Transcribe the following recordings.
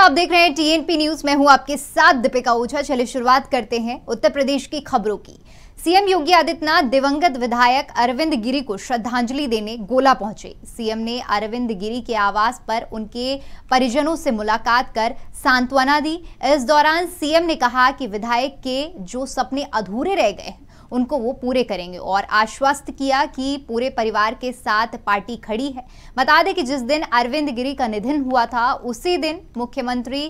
आप देख रहे हैं टीएनपी न्यूज मैं हूं आपके साथ दीपिका ओझा चलिए शुरुआत करते हैं उत्तर प्रदेश की खबरों की सीएम योगी आदित्यनाथ दिवंगत विधायक अरविंद गिरी को श्रद्धांजलि देने गोला पहुंचे सीएम ने अरविंद गिरी के आवास पर उनके परिजनों से मुलाकात कर सांत्वना दी इस दौरान सीएम ने कहा कि विधायक के जो सपने अधूरे रह गए हैं उनको वो पूरे करेंगे और आश्वस्त किया कि पूरे परिवार के साथ पार्टी खड़ी है बता दें कि जिस दिन अरविंद गिरी का निधन हुआ था उसी दिन मुख्यमंत्री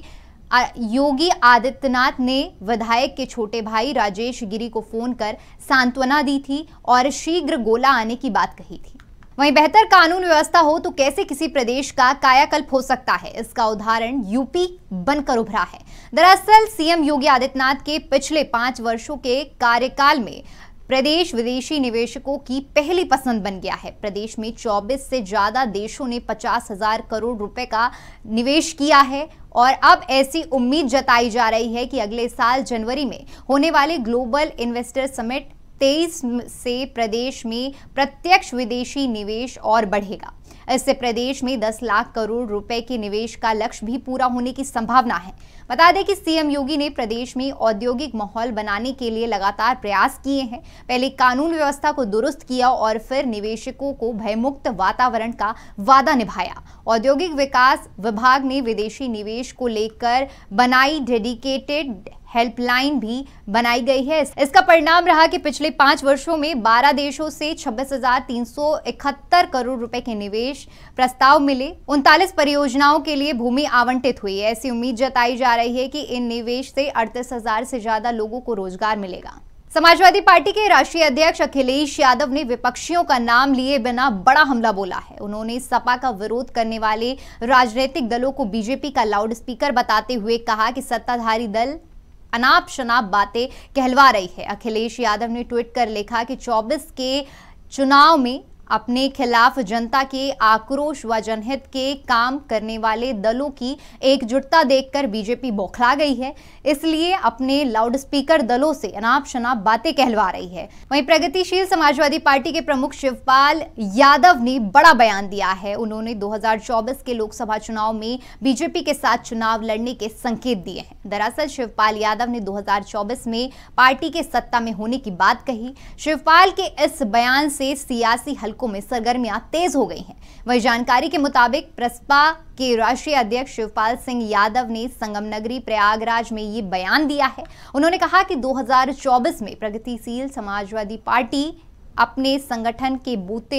योगी आदित्यनाथ ने विधायक के छोटे भाई राजेश गिरी को फोन कर सांत्वना दी थी और शीघ्र गोला आने की बात कही थी वहीं बेहतर कानून व्यवस्था हो तो कैसे किसी प्रदेश का कायाकल्प हो सकता है इसका उदाहरण यूपी बनकर उभरा है दरअसल सीएम योगी आदित्यनाथ के पिछले पांच वर्षों के कार्यकाल में प्रदेश विदेशी निवेशकों की पहली पसंद बन गया है प्रदेश में 24 से ज़्यादा देशों ने पचास हजार करोड़ रुपए का निवेश किया है और अब ऐसी उम्मीद जताई जा रही है कि अगले साल जनवरी में होने वाले ग्लोबल इन्वेस्टर समिट तेईस से प्रदेश में प्रत्यक्ष विदेशी निवेश और बढ़ेगा इससे प्रदेश में 10 लाख करोड़ रुपए के निवेश का लक्ष्य भी पूरा होने की संभावना है बता दें कि सीएम योगी ने प्रदेश में औद्योगिक माहौल बनाने के लिए लगातार प्रयास किए हैं पहले कानून व्यवस्था को दुरुस्त किया और फिर निवेशकों को भयमुक्त वातावरण का वादा निभाया औद्योगिक विकास विभाग ने विदेशी निवेश को लेकर बनाई डेडिकेटेड हेल्पलाइन भी बनाई गई है इसका परिणाम रहा कि पिछले पांच वर्षों में बारह देशों से छब्बीस करोड़ रुपए के निवेश प्रस्ताव मिले उनतालीस परियोजनाओं के लिए भूमि आवंटित हुई है ऐसी उम्मीद जताई जा रही है कि इन निवेश से अड़तीस से ज्यादा लोगों को रोजगार मिलेगा समाजवादी पार्टी के राष्ट्रीय अध्यक्ष अखिलेश यादव ने विपक्षियों का नाम लिए बिना बड़ा हमला बोला है उन्होंने सपा का विरोध करने वाले राजनीतिक दलों को बीजेपी का लाउडस्पीकर बताते हुए कहा कि सत्ताधारी दल अनाप शनाप बातें कहलवा रही है अखिलेश यादव ने ट्वीट कर लिखा कि 24 के चुनाव में अपने खिलाफ जनता के आक्रोश व जनहित के काम करने वाले दलों की एकजुटता देखकर बीजेपी बौखला गई है इसलिए अपने लाउडस्पीकर दलों से अनाप शनाप बातें कहलवा रही है वहीं प्रगतिशील समाजवादी पार्टी के प्रमुख शिवपाल यादव ने बड़ा बयान दिया है उन्होंने 2024 के लोकसभा चुनाव में बीजेपी के साथ चुनाव लड़ने के संकेत दिए हैं दरअसल शिवपाल यादव ने दो में पार्टी के सत्ता में होने की बात कही शिवपाल के इस बयान से सियासी हल्कों तालुकों में सरगर्मियां तेज हो गई हैं वही जानकारी के मुताबिक प्रसपा के राष्ट्रीय अध्यक्ष शिवपाल सिंह यादव ने संगम नगरी प्रयागराज में ये बयान दिया है उन्होंने कहा कि 2024 में प्रगतिशील समाजवादी पार्टी अपने संगठन के बूते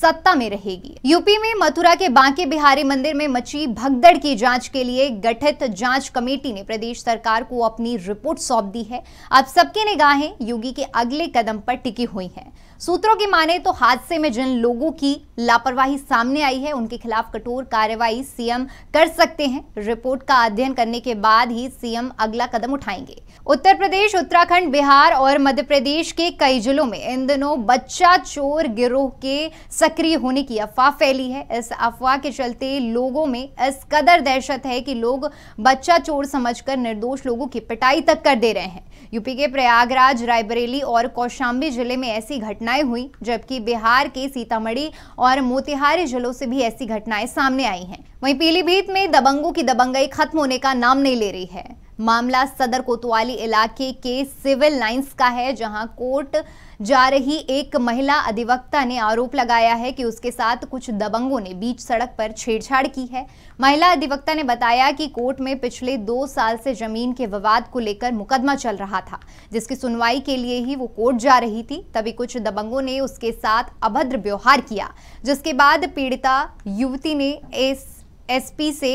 सत्ता में रहेगी यूपी में मथुरा के बांके बिहारी मंदिर में मची भगदड़ की जांच के लिए गठित जांच कमेटी ने प्रदेश सरकार को अपनी रिपोर्ट सौंप दी है अब सबकी निगाहें योगी के अगले कदम पर टिकी हुई हैं सूत्रों की माने तो हादसे में जिन लोगों की लापरवाही सामने आई है उनके खिलाफ कठोर कार्रवाई सीएम कर सकते हैं रिपोर्ट का अध्ययन करने के बाद ही सीएम अगला कदम उठाएंगे उत्तर प्रदेश उत्तराखंड बिहार और मध्य प्रदेश के कई जिलों में इन दिनों बच्चा चोर गिरोह के सक्रिय होने की अफवाह फैली है इस अफवाह के चलते लोगों में इस कदर दहशत है कि लोग बच्चा चोर समझकर निर्दोष लोगों की पिटाई तक कर दे रहे हैं यूपी के प्रयागराज रायबरेली और कौशाम्बी जिले में ऐसी घटनाएं हुई जबकि बिहार के सीतामढ़ी और मोतिहारी जिलों से भी ऐसी घटनाएं सामने आई हैं वहीं पीलीभीत में दबंगों की दबंगई खत्म होने का नाम नहीं ले रही है मामला सदर कोतवाली इलाके के सिविल लाइंस का है जहां कोर्ट जा रही एक महिला अधिवक्ता ने आरोप लगाया है कि उसके साथ कुछ दबंगों ने बीच सड़क पर छेड़छाड़ की है महिला अधिवक्ता ने बताया कि कोर्ट में पिछले दो साल से जमीन के विवाद को लेकर मुकदमा चल रहा था जिसकी सुनवाई के लिए ही वो कोर्ट जा रही थी तभी कुछ दबंगों ने उसके साथ अभद्र व्यवहार किया जिसके बाद पीड़िता युवती ने एस एसपी से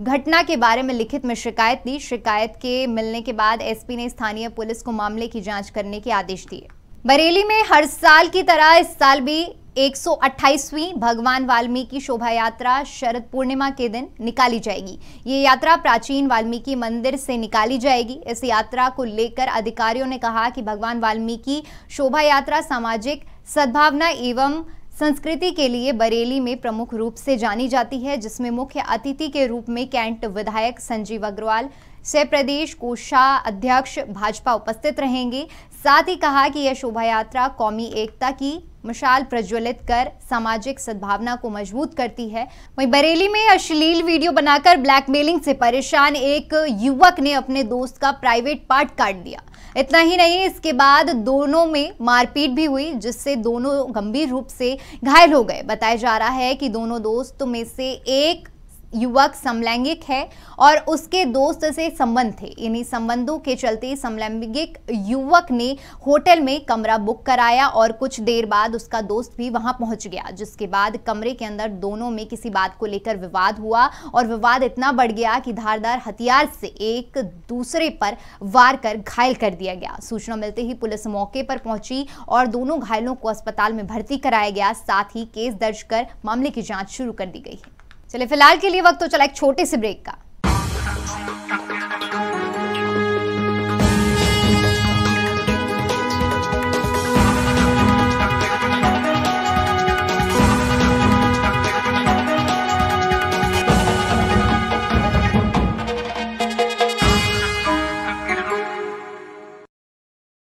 घटना के बारे में लिखित में शिकायत दी शिकायत के मिलने के बाद एसपी ने स्थानीय पुलिस को मामले की जांच करने के आदेश दिए बरेली में हर साल की तरह इस साल भी 128वीं भगवान वाल्मीकि शोभा यात्रा शरद पूर्णिमा के दिन निकाली जाएगी ये यात्रा प्राचीन वाल्मीकि मंदिर से निकाली जाएगी इस यात्रा को लेकर अधिकारियों ने कहा कि भगवान वाल्मीकि शोभा यात्रा सामाजिक सद्भावना एवं संस्कृति के लिए बरेली में प्रमुख रूप से जानी जाती है जिसमें मुख्य अतिथि के रूप में कैंट विधायक संजीव अग्रवाल से प्रदेश अध्यक्ष भाजपा उपस्थित रहेंगे साथ ही कहा कि यह शोभा यात्रा कौमी एकता की मशाल प्रज्वलित कर सामाजिक सद्भावना को मजबूत करती है वहीं बरेली में अश्लील वीडियो बनाकर ब्लैकमेलिंग से परेशान एक युवक ने अपने दोस्त का प्राइवेट पार्ट काट दिया इतना ही नहीं इसके बाद दोनों में मारपीट भी हुई जिससे दोनों गंभीर रूप से घायल हो गए बताया जा रहा है कि दोनों दोस्त में से एक युवक समलैंगिक है और उसके दोस्त से संबंध थे इन्हीं संबंधों के चलते समलैंगिक युवक ने होटल में कमरा बुक कराया और कुछ देर बाद उसका दोस्त भी वहां पहुंच गया जिसके बाद कमरे के अंदर दोनों में किसी बात को लेकर विवाद हुआ और विवाद इतना बढ़ गया कि धारदार हथियार से एक दूसरे पर वार कर घायल कर दिया गया सूचना मिलते ही पुलिस मौके पर पहुंची और दोनों घायलों को अस्पताल में भर्ती कराया गया साथ ही केस दर्ज कर मामले की जाँच शुरू कर दी गई है चलिए फिलहाल के लिए वक्त तो चला एक छोटे से ब्रेक का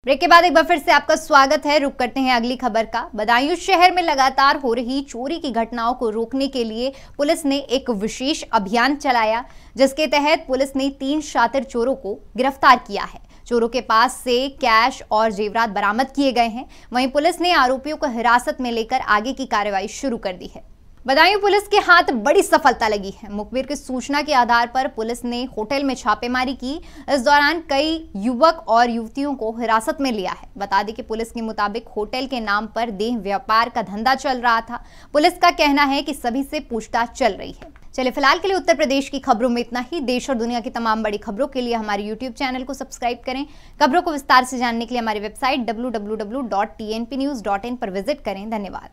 ब्रेक के बाद एक बार फिर से आपका स्वागत है रुक करते हैं अगली खबर का बदायूं शहर में लगातार हो रही चोरी की घटनाओं को रोकने के लिए पुलिस ने एक विशेष अभियान चलाया जिसके तहत पुलिस ने तीन शातिर चोरों को गिरफ्तार किया है चोरों के पास से कैश और जेवरात बरामद किए गए हैं वहीं पुलिस ने आरोपियों को हिरासत में लेकर आगे की कार्रवाई शुरू कर दी है बदायूं पुलिस के हाथ बड़ी सफलता लगी है मुखबिर की सूचना के आधार पर पुलिस ने होटल में छापेमारी की इस दौरान कई युवक और युवतियों को हिरासत में लिया है बता दें कि पुलिस के मुताबिक होटल के नाम पर देह व्यापार का धंधा चल रहा था पुलिस का कहना है कि सभी से पूछताछ चल रही है चलिए फिलहाल के लिए उत्तर प्रदेश की खबरों में इतना ही देश और दुनिया की तमाम बड़ी खबरों के लिए हमारे यूट्यूब चैनल को सब्सक्राइब करें खबरों को विस्तार से जानने के लिए हमारी वेबसाइट डब्ल्यू पर विजिट करें धन्यवाद